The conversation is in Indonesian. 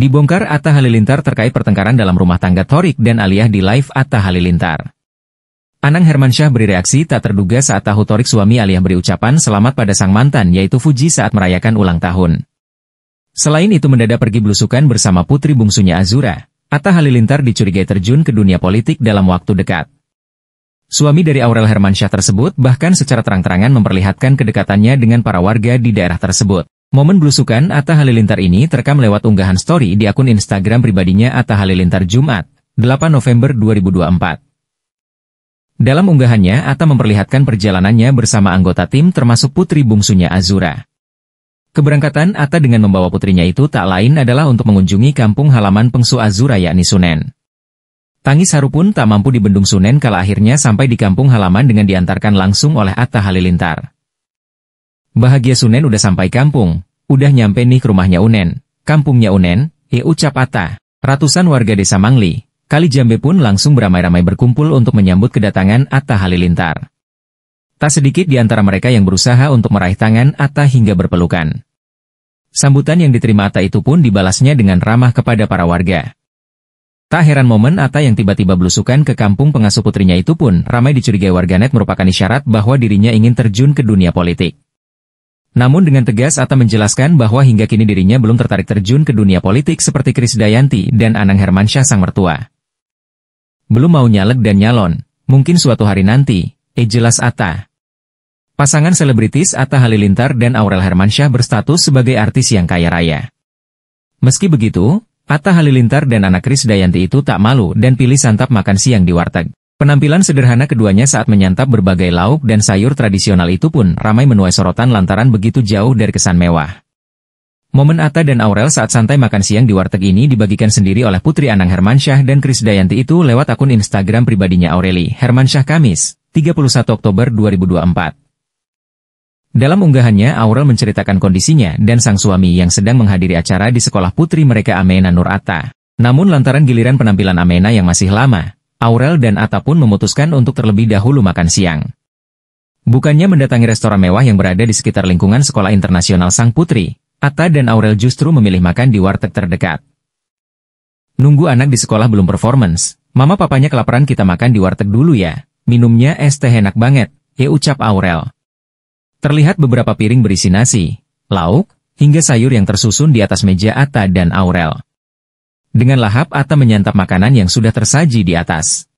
Dibongkar Atta Halilintar terkait pertengkaran dalam rumah tangga Torik dan Aliyah di live Atta Halilintar. Anang Hermansyah beri reaksi tak terduga saat tahu Torik suami Aliyah beri ucapan selamat pada sang mantan yaitu Fuji saat merayakan ulang tahun. Selain itu mendadak pergi belusukan bersama putri bungsunya Azura, Atta Halilintar dicurigai terjun ke dunia politik dalam waktu dekat. Suami dari Aurel Hermansyah tersebut bahkan secara terang-terangan memperlihatkan kedekatannya dengan para warga di daerah tersebut. Momen blusukan Atta Halilintar ini terekam lewat unggahan story di akun Instagram pribadinya Atta Halilintar Jumat, 8 November 2024. Dalam unggahannya, Atta memperlihatkan perjalanannya bersama anggota tim termasuk putri bungsunya Azura. Keberangkatan Atta dengan membawa putrinya itu tak lain adalah untuk mengunjungi kampung halaman pengsu Azura yakni Sunen. Tangis haru pun tak mampu dibendung Sunen kala akhirnya sampai di kampung halaman dengan diantarkan langsung oleh Atta Halilintar. Bahagia Sunen udah sampai kampung, udah nyampe nih ke rumahnya Unen. Kampungnya Unen, ya ucap Atta. Ratusan warga desa Mangli, Kali Jambe pun langsung beramai-ramai berkumpul untuk menyambut kedatangan Atta Halilintar. Tak sedikit di antara mereka yang berusaha untuk meraih tangan Atta hingga berpelukan. Sambutan yang diterima Atta itu pun dibalasnya dengan ramah kepada para warga. Tak heran momen Atta yang tiba-tiba belusukan ke kampung pengasuh putrinya itu pun ramai dicurigai warganet merupakan isyarat bahwa dirinya ingin terjun ke dunia politik. Namun dengan tegas Atta menjelaskan bahwa hingga kini dirinya belum tertarik terjun ke dunia politik seperti Dayanti dan Anang Hermansyah sang mertua. Belum mau nyalek dan nyalon, mungkin suatu hari nanti, eh jelas Atta. Pasangan selebritis Atta Halilintar dan Aurel Hermansyah berstatus sebagai artis yang kaya raya. Meski begitu, Atta Halilintar dan anak Kris Dayanti itu tak malu dan pilih santap makan siang di warteg. Penampilan sederhana keduanya saat menyantap berbagai lauk dan sayur tradisional itu pun ramai menuai sorotan lantaran begitu jauh dari kesan mewah. Momen Atta dan Aurel saat santai makan siang di warteg ini dibagikan sendiri oleh Putri Anang Hermansyah dan Kris Dayanti itu lewat akun Instagram pribadinya Aureli Hermansyah Kamis, 31 Oktober 2024. Dalam unggahannya, Aurel menceritakan kondisinya dan sang suami yang sedang menghadiri acara di sekolah putri mereka Amena Nur Atta. Namun lantaran giliran penampilan Amena yang masih lama, Aurel dan Ata pun memutuskan untuk terlebih dahulu makan siang. Bukannya mendatangi restoran mewah yang berada di sekitar lingkungan sekolah internasional Sang Putri, Ata dan Aurel justru memilih makan di warteg terdekat. Nunggu anak di sekolah belum performance, mama papanya kelaparan kita makan di warteg dulu ya, minumnya es teh enak banget, ya ucap Aurel. Terlihat beberapa piring berisi nasi, lauk, hingga sayur yang tersusun di atas meja Ata dan Aurel. Dengan lahap atau menyantap makanan yang sudah tersaji di atas.